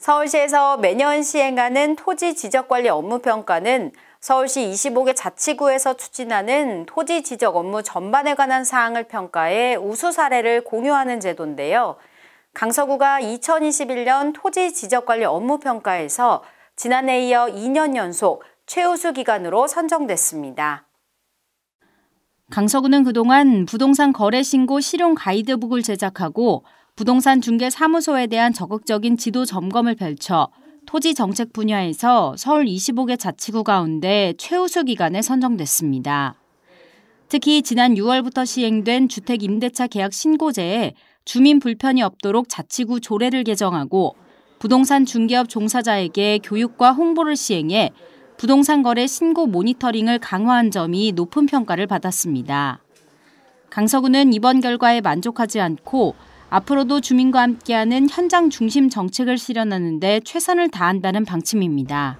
서울시에서 매년 시행하는 토지 지적관리 업무평가는 서울시 25개 자치구에서 추진하는 토지 지적 업무 전반에 관한 사항을 평가해 우수 사례를 공유하는 제도인데요. 강서구가 2021년 토지 지적관리 업무평가에서 지난해 에 이어 2년 연속 최우수 기관으로 선정됐습니다. 강서구는 그동안 부동산 거래 신고 실용 가이드북을 제작하고 부동산 중개 사무소에 대한 적극적인 지도 점검을 펼쳐 토지 정책 분야에서 서울 25개 자치구 가운데 최우수 기간에 선정됐습니다. 특히 지난 6월부터 시행된 주택 임대차 계약 신고제에 주민 불편이 없도록 자치구 조례를 개정하고 부동산 중개업 종사자에게 교육과 홍보를 시행해 부동산 거래 신고 모니터링을 강화한 점이 높은 평가를 받았습니다. 강서구는 이번 결과에 만족하지 않고 앞으로도 주민과 함께하는 현장 중심 정책을 실현하는 데 최선을 다한다는 방침입니다.